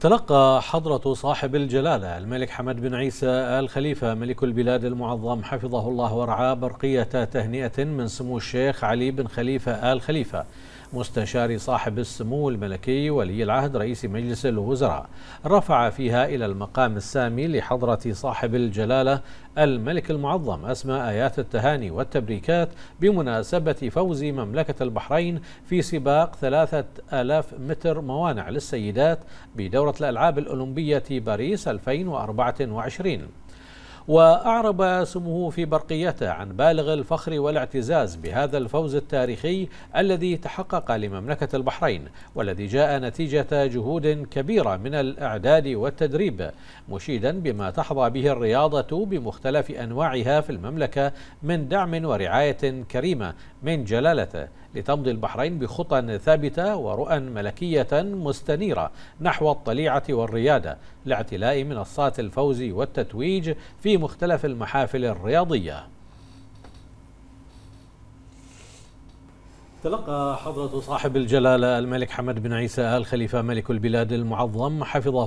تلقى حضرة صاحب الجلالة الملك حمد بن عيسى آل خليفة ملك البلاد المعظم حفظه الله ورعاه برقية تهنئة من سمو الشيخ علي بن خليفة آل خليفة مستشار صاحب السمو الملكي ولي العهد رئيس مجلس الوزراء رفع فيها إلى المقام السامي لحضرة صاحب الجلالة الملك المعظم أسماء آيات التهاني والتبريكات بمناسبة فوز مملكة البحرين في سباق 3000 متر موانع للسيدات بدورة الألعاب الأولمبية باريس 2024 وأعرب سموه في برقيته عن بالغ الفخر والاعتزاز بهذا الفوز التاريخي الذي تحقق لمملكة البحرين والذي جاء نتيجة جهود كبيرة من الإعداد والتدريب مشيدا بما تحظى به الرياضة بمختلف أنواعها في المملكة من دعم ورعاية كريمة من جلالته لتمضي البحرين بخطى ثابتة ورؤى ملكية مستنيرة نحو الطليعة والريادة لاعتلاء منصات الفوز والتتويج في مختلف المحافل الرياضية تلقى حضرة صاحب الجلالة الملك حمد بن عيسى آل خليفة ملك البلاد المعظم حفظه